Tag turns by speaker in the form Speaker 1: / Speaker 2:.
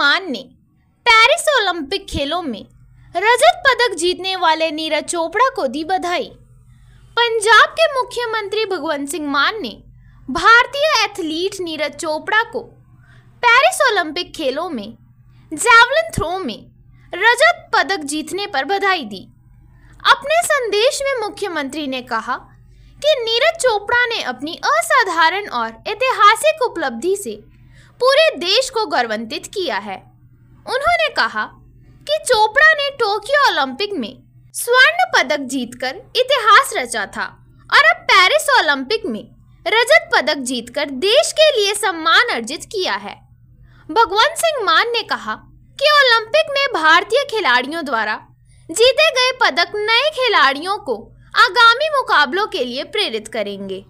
Speaker 1: मान ने Paris Olympic खेलों में रजत पदक जीतने वाले नीरज चोपड़ा को दी बधाई पंजाब के मुख्यमंत्री भगवंत सिंह मान ने भारतीय एथलीट नीरज चोपड़ा को पेरिस ओलंपिक खेलों में जैवलिन थ्रो में रजत पदक जीतने पर बधाई दी अपने संदेश में मुख्यमंत्री ने कहा कि नीरज चोपड़ा ने अपनी असाधारण और ऐतिहासिक उपलब्धि से पूरे देश को गौरवान्वित किया है उन्होंने कहा कि चोपड़ा ने टोक्यो ओलंपिक में स्वर्ण पदक जीतकर इतिहास रचा था और अब पेरिस ओलंपिक में रजत पदक जीतकर देश के लिए सम्मान अर्जित किया है भगवंत सिंह मान ने कहा कि ओलंपिक में भारतीय खिलाड़ियों द्वारा जीते गए पदक नए खिलाड़ियों को आगामी मुकाबलों के लिए प्रेरित करेंगे